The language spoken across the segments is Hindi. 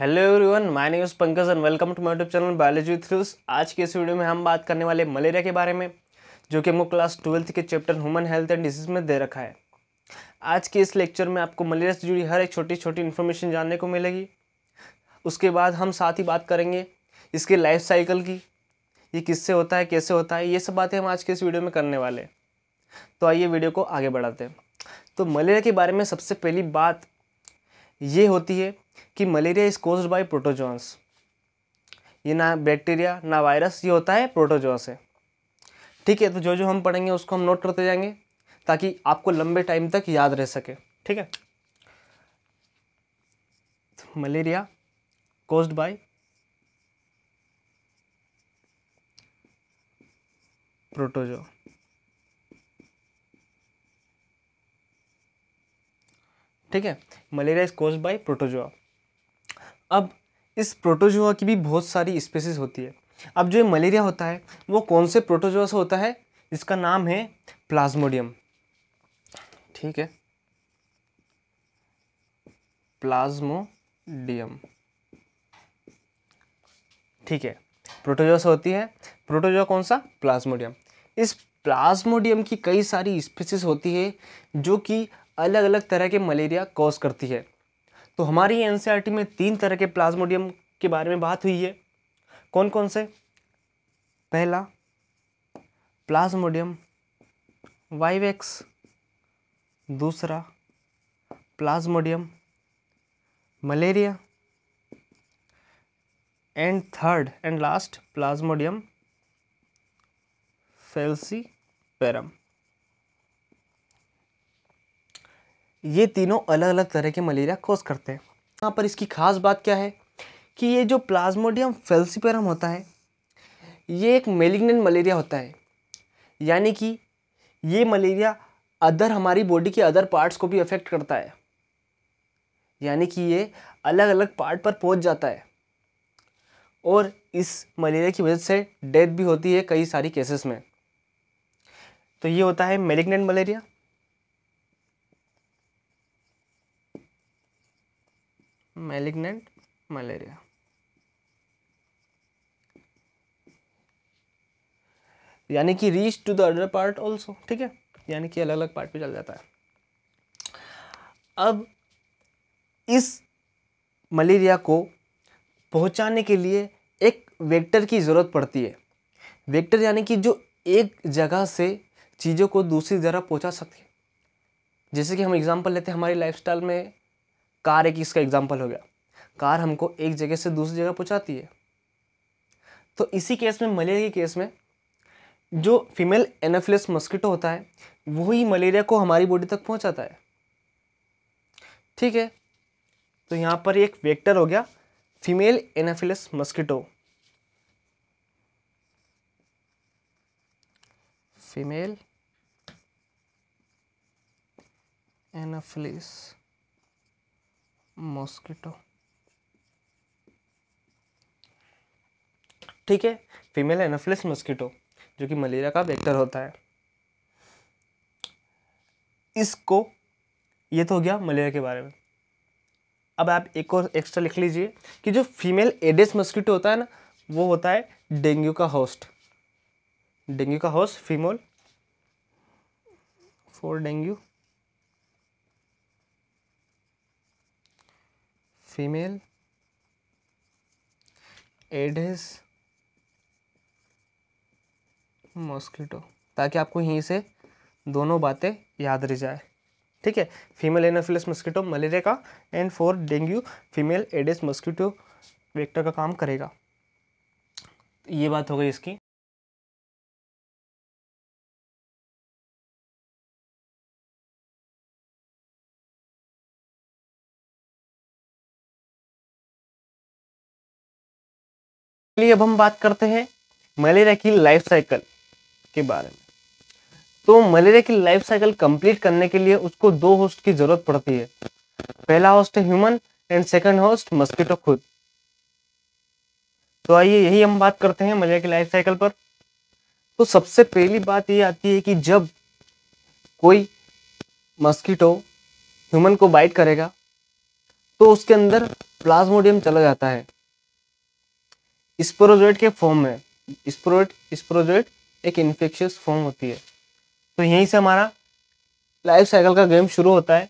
hello everyone my name is Pankaj and welcome to my YouTube channel biology truths आज के इस वीडियो में हम बात करने वाले मलेरिया के बारे में जो कि हमको क्लास ट्वेल्थ के chapter human health and diseases में दे रखा है आज के इस लेक्चर में आपको मलेरिया से जुड़ी हर एक छोटी छोटी इन्फॉर्मेशन जानने को मिलेगी उसके बाद हम साथ ही बात करेंगे इसके लाइफ साइकिल की ये किससे होता है कैसे होता है ये सब बातें हम आज के इस वीडियो में करने वाले तो आइए वीडियो को आगे बढ़ाते हैं तो मलेरिया के बारे में सबसे पहली बात ये होती है कि malaria is cause by protozoans ये ना बैक्टीरिया ना वायरस ये होता है प्रोटोजोआ से ठीक है तो जो जो हम पढ़ेंगे उसको हम नोट करते जाएंगे ताकि आपको लंबे टाइम तक याद रह सके ठीक है मलेरिया कोज्ड बाय प्रोटोजो ठीक है malaria is caused by protozoa अब इस प्रोटोजोआ की भी बहुत सारी स्पेसिस होती है अब जो मलेरिया होता है वो कौन से प्रोटोजोआ से होता है जिसका नाम है प्लाज्मोडियम ठीक है प्लाज्मोडियम ठीक है प्रोटोजोआ से होती है प्रोटोजोआ कौन सा प्लाज्मोडियम इस प्लाज्मोडियम की कई सारी स्पीसीज होती है जो कि अलग अलग तरह के मलेरिया कॉज करती है तो हमारी एन e में तीन तरह के प्लाज्मोडियम के बारे में बात हुई है कौन कौन से पहला प्लाज्मोडियम वाइवेक्स दूसरा plasmodium malaria and third and last plasmodium falciparum ये तीनों अलग अलग तरह के मलेरिया कोस करते हैं यहाँ पर इसकी खास बात क्या है कि ये जो प्लाज्मोडियम फेल्सिपेरम होता है ये एक मेलिग्नेंट मलेरिया होता है यानी कि ये मलेरिया अदर हमारी बॉडी के अदर पार्ट्स को भी अफेक्ट करता है यानी कि ये अलग अलग पार्ट पर पहुंच जाता है और इस मलेरिया की वजह से डेथ भी होती है कई सारी केसेस में तो ये होता है मेलिग्नेंट मलेरिया मैलिग्नेंट मलेरिया यानी कि reach to the other part also ठीक है यानी कि अलग अलग पार्ट पे चल जाता है अब इस मलेरिया को पहुंचाने के लिए एक वेक्टर की ज़रूरत पड़ती है वेक्टर यानी कि जो एक जगह से चीज़ों को दूसरी जगह पहुंचा सके जैसे कि हम एग्जांपल लेते हैं हमारी लाइफस्टाइल में कार एक इसका एग्जाम्पल हो गया कार हमको एक जगह से दूसरी जगह पहुँचाती है तो इसी केस में मलेरिया के केस में जो फीमेल एनाफिलस मस्किटो होता है वही मलेरिया को हमारी बॉडी तक पहुंचाता है ठीक है तो यहाँ पर एक वेक्टर हो गया female anopheles mosquito female anopheles mosquito ठीक है फीमेल एनाफिलिस मॉस्किटो जो कि मलेरिया का वेक्टर होता है इसको ये तो हो गया मलेरिया के बारे में अब आप एक और एक्स्ट्रा लिख लीजिए कि जो फीमेल एडेस मॉस्किटो होता है ना वो होता है डेंगू का होस्ट डेंगू का host female for dengue female aedes mosquito ताकि आपको यहीं से दोनों बातें याद रह जाए ठीक है फीमेल एनोफिलस मस्कीटो मलेरिया का and for dengue female aedes mosquito vector का काम करेगा ये बात हो गई इसकी चलिए अब हम बात करते हैं मलेरिया की लाइफ साइकिल के बारे में तो मलेरिया की लाइफ साइकिल कंप्लीट करने के लिए उसको दो होस्ट की जरूरत पड़ती है पहला होस्ट है human and second host mosquito खुद तो आइए यही हम बात करते हैं मलेरिया की लाइफ साइकिल पर तो सबसे पहली बात ये आती है कि जब कोई मस्कीटो ह्यूमन को बाइट करेगा तो उसके अंदर प्लाज्मोडियम चला जाता है स्प्रोजोइट के फॉर्म में स्प्रोइट स्प्रोजोइट एक इन्फेक्शियस फॉर्म होती है तो यहीं से हमारा लाइफ साइकिल का गेम शुरू होता है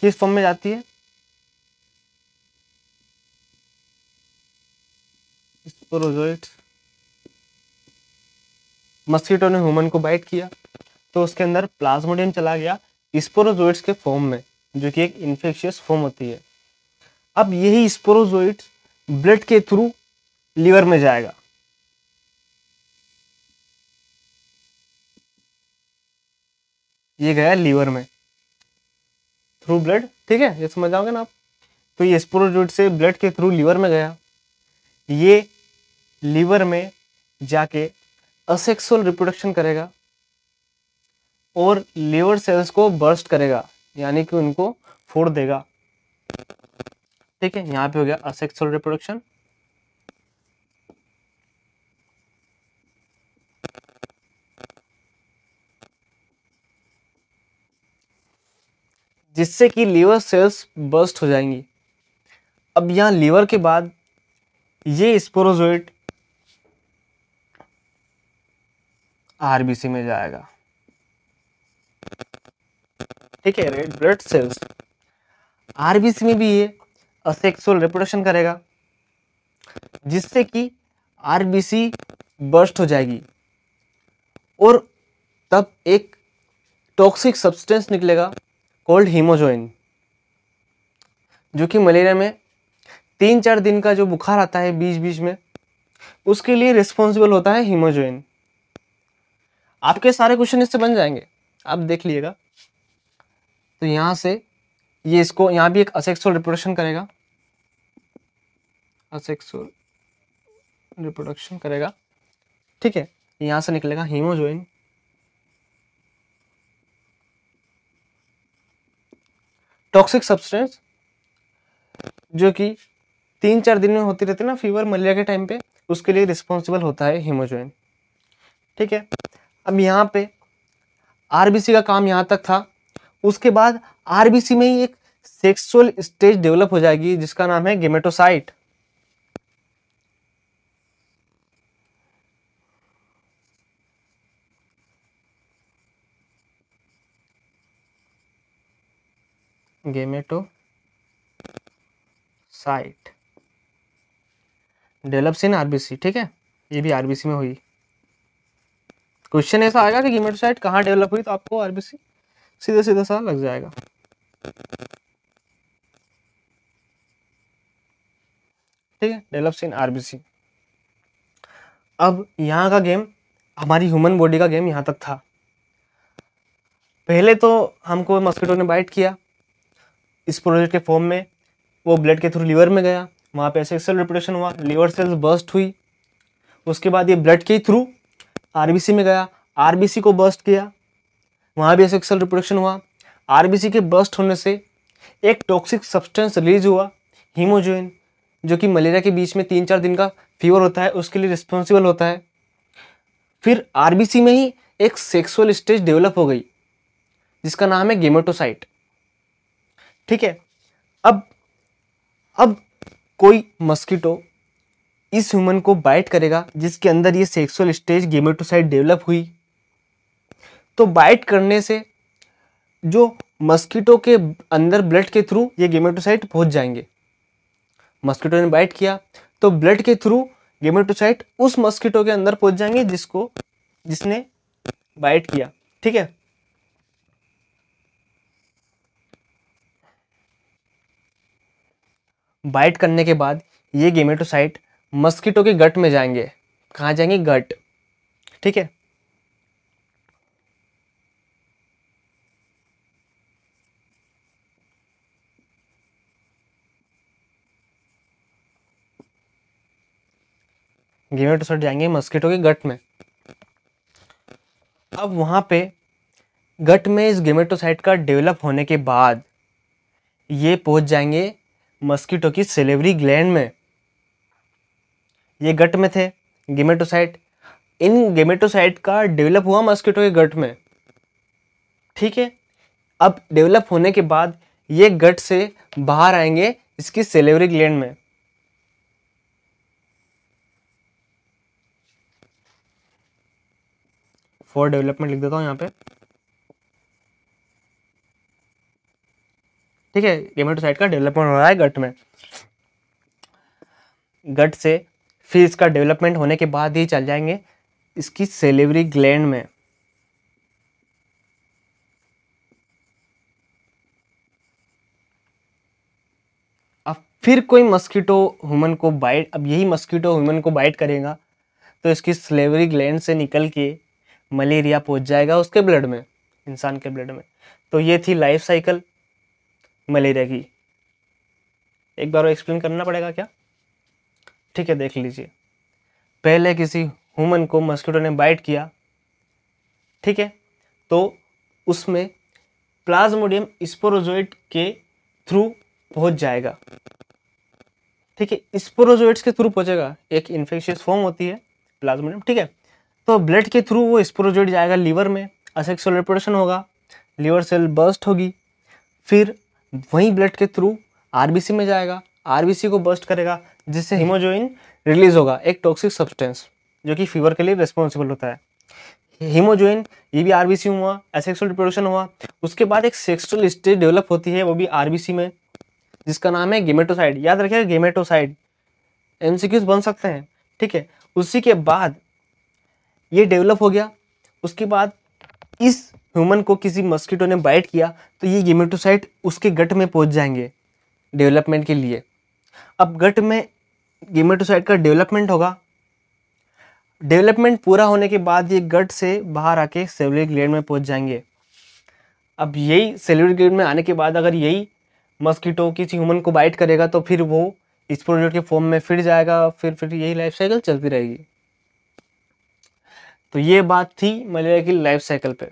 किस फॉर्म में जाती है स्पोरोजोइट मस्कीटो ने ह्यूमन को बाइट किया तो उसके अंदर प्लाज्मोडियम चला गया स्पोरोजोइट्स के फॉर्म में जो कि एक इन्फेक्शियस फॉर्म होती है अब यही स्पोरोजोइट्स ब्लड के थ्रू लीवर में जाएगा ये गया लीवर में थ्रू ब्लड ठीक है ये समझ जाओगे ना आप तो ये स्पोरोजोइड से ब्लड के थ्रू लीवर में गया ये लीवर में जाके असेक्सुअल रिप्रोडक्शन करेगा और लीवर सेल्स को बर्स्ट करेगा यानी कि उनको फोड़ देगा ठीक है यहाँ पे हो गया असेक्सुअल रिप्रोडक्शन जिससे कि लीवर सेल्स बस्ट हो जाएंगी अब यहाँ लीवर के बाद ये स्पोरोजोइट आरबीसी में जाएगा ठीक है रेड ब्लड सेल्स आरबीसी में भी ये असेक्सुअल रिप्रोडक्शन करेगा जिससे कि आरबीसी बर्स्ट हो जाएगी और तब एक टॉक्सिक सब्सटेंस निकलेगा कोल्ड हीमोजोइन जो कि मलेरिया में तीन चार दिन का जो बुखार आता है बीच बीच में उसके लिए रिस्पॉन्सिबल होता है हीमोजोइन आपके सारे क्वेश्चन इससे बन जाएंगे आप देख लीजिएगा तो यहाँ से ये इसको यहाँ भी एक असेक्सुअल रिप्रोडक्शन करेगा असेक्सुअल रिप्रोडक्शन करेगा ठीक है यहाँ से निकलेगा हीमोजोइन टॉक्सिक सब्सटेंस जो कि तीन चार दिन में होती रहती है ना फीवर मलेरिया के टाइम पे उसके लिए रिस्पॉन्सिबल होता है हीमोजोइन ठीक है अब यहाँ पे आरबीसी का काम यहाँ तक था उसके बाद आरबीसी में ही एक सेक्सुअल स्टेज डेवलप हो जाएगी जिसका नाम है gametocyte cyte develops in RBC ठीक है ये भी आरबीसी में हुई क्वेश्चन ऐसा आएगा कि साइट कहाँ डेवलप हुई तो आपको आरबीसी सीधे सीधा सा लग जाएगा ठीक है डेवलप्स इन आरबीसी अब यहाँ का गेम हमारी ह्यूमन बॉडी का गेम यहाँ तक था पहले तो हमको मस्किटो ने बाइट किया इस प्रोजेक्ट के फॉर्म में वो ब्लड के थ्रू लीवर में गया वहाँ पे एक्सल रिपोर्टेशन हुआ लीवर सेल्स बर्स्ट हुई उसके बाद ये ब्लड के थ्रू आरबीसी में गया आरबीसी को बर्स्ट किया वहाँ भी एक्सल रिपोर्टेशन हुआ आरबीसी के बर्स्ट होने से एक टॉक्सिक सब्सटेंस रिलीज हुआ हीमोजोइन जो कि मलेरिया के बीच में तीन चार दिन का फीवर होता है उसके लिए रिस्पॉन्सिबल होता है फिर आर में ही एक सेक्सुअल स्टेज डेवलप हो गई जिसका नाम है गेमेटोसाइट ठीक है अब अब कोई मस्कीटो इस ह्यूमन को बाइट करेगा जिसके अंदर ये सेक्सुअल स्टेज गेमेटोसाइट डेवलप हुई तो बाइट करने से जो मस्कीटो के अंदर ब्लड के थ्रू ये गेमेटोसाइट पहुंच जाएंगे मस्कीटो ने बाइट किया तो ब्लड के थ्रू गेमेटोसाइट उस मस्कीटो के अंदर पहुंच जाएंगे जिसको जिसने बाइट किया ठीक है बाइट करने के बाद ये गेमेटोसाइट मस्कीटो के गट में जाएंगे कहाँ जाएंगे गट ठीक है गेमेटोसाइट जाएंगे मस्किटो के गट में अब वहां पे गट में इस गेमेटोसाइट का डेवलप होने के बाद ये पहुंच जाएंगे मस्कीटो की सेलेवरी ग्लैंड में ये गट में थे गेमेटोसाइट इन गेमेटोसाइट का डेवलप हुआ मस्कीटो के गट में ठीक है अब डेवलप होने के बाद ये गट से बाहर आएंगे इसकी सेलेवरी ग्लैंड में फॉर डेवलपमेंट लिख देता हूँ यहाँ पे ठीक है गेमेटोसाइट का डेवलपमेंट हो रहा है गट में गट से फिर इसका डेवलपमेंट होने के बाद ही चल जाएंगे इसकी सेलेवरी ग्लैंड में अब फिर कोई मस्कीटो ह्यूमन को बाइट अब यही मस्कीटो ह्यूमन को बाइट करेगा तो इसकी सेलिवरी ग्लैंड से निकल के मलेरिया पहुंच जाएगा उसके ब्लड में इंसान के ब्लड में तो ये थी लाइफ साइकिल मलेरिया की एक बार और एक्सप्लेन करना पड़ेगा क्या ठीक है देख लीजिए पहले किसी ह्यूमन को मस्कीटो ने बाइट किया ठीक है तो उसमें प्लाज्मोडियम स्पोरोजोइट के थ्रू पहुंच जाएगा ठीक है स्पोरोजोइट्स के थ्रू पहुंचेगा एक इन्फेक्शियस फॉर्म होती है प्लाज्मोडियम ठीक है तो ब्लड के थ्रू वो स्पोरोजोइट जाएगा लीवर में असेक्सुअल रिप्रोडक्शन होगा लीवर सेल बर्स्ट होगी फिर वहीं ब्लड के थ्रू आरबीसी में जाएगा आरबीसी को बस्ट करेगा जिससे हीमोजोइन रिलीज होगा एक टॉक्सिक सब्सटेंस जो कि फीवर के लिए रिस्पॉन्सिबल होता है हीमोजोइन ये भी आरबीसी हुआ एसेक्सुअल रिप्रोडक्शन हुआ उसके बाद एक सेक्सुअल स्टेज डेवलप होती है वो भी आरबीसी में जिसका नाम है गेमेटोसाइड याद रखिएगा गेमेटोसाइड एमसीक्यूज बन सकते हैं ठीक है उसी के बाद ये डेवलप हो गया उसके बाद इस ह्यूमन को किसी मस्कीटो ने बाइट किया तो ये गेमेटोसाइट उसके गट में पहुंच जाएंगे डेवलपमेंट के लिए अब गट में गेमेटोसाइट का डेवलपमेंट होगा डेवलपमेंट पूरा होने के बाद ये गट से बाहर आके सेलुलर ग्लैंड में पहुंच जाएंगे अब यही सेलुलर ग्लैंड में आने के बाद अगर यही मस्कीटो किसी ह्यूमन को बाइट करेगा तो फिर वो प्रोडक्ट के फॉर्म में फिर जाएगा फिर फिर यही लाइफ साइकिल चलती रहेगी तो ये बात थी मलेरिया की लाइफ साइकिल पर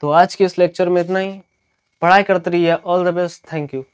तो आज के इस लेक्चर में इतना ही पढ़ाई करते रहिए all the best thank you